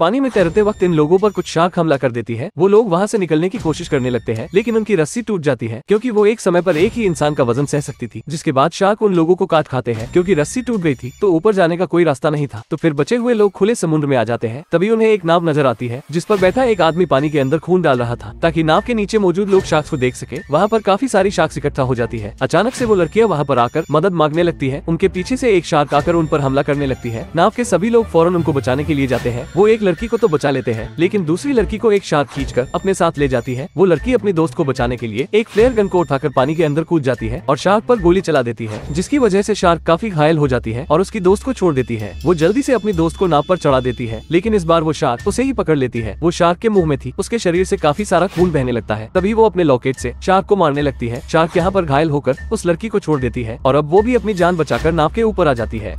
पानी में तैरते वक्त इन लोगों पर कुछ शाख हमला कर देती है वो लोग वहाँ से निकलने की कोशिश करने लगते हैं लेकिन उनकी रस्सी टूट जाती है क्योंकि वो एक समय पर एक ही इंसान का वजन सह सकती थी जिसके बाद शाख उन लोगों को काट खाते हैं क्योंकि रस्सी टूट गई थी तो ऊपर जाने का कोई रास्ता नहीं था तो फिर बचे हुए लोग खुले समुद्र में आ जाते हैं तभी उन्हें एक नाव नजर आती है जिस पर बैठा एक आदमी पानी के अंदर खून डाल रहा था ताकि नाव के नीचे मौजूद लोग शाख को देख सके वहाँ पर काफी सारी शाख इकट्ठा हो जाती है अचानक ऐसी वो लड़कियाँ वहाँ पर आकर मदद मांगने लगती है उनके पीछे ऐसी एक शार्क आकर उन पर हमला करने लगती है नाव के सभी लोग फौरन उनको बचाने के लिए जाते हैं वो एक एक लड़की को तो बचा लेते हैं लेकिन दूसरी लड़की को एक शार्क कर अपने साथ ले जाती है वो लड़की अपने दोस्त को बचाने के लिए एक फ्लेयर गन को उठाकर पानी के अंदर कूद जाती है और शार्क पर गोली चला देती है जिसकी वजह से शार्क काफी घायल हो जाती है और उसकी दोस्त को छोड़ देती है वो जल्दी से अपनी दोस्त को नाव पर चढ़ा देती है लेकिन इस बार वो शार्क उसे ही पकड़ लेती है वो शार्क के मुंह में थी उसके शरीर से काफी सारा खून बहने लगता है तभी वो अपने लॉकेट से शार्क को मारने लगती है शार्क यहाँ पर घायल होकर उस लड़की को छोड़ देती है और अब वो भी अपनी जान बचाकर नाव के ऊपर आ जाती है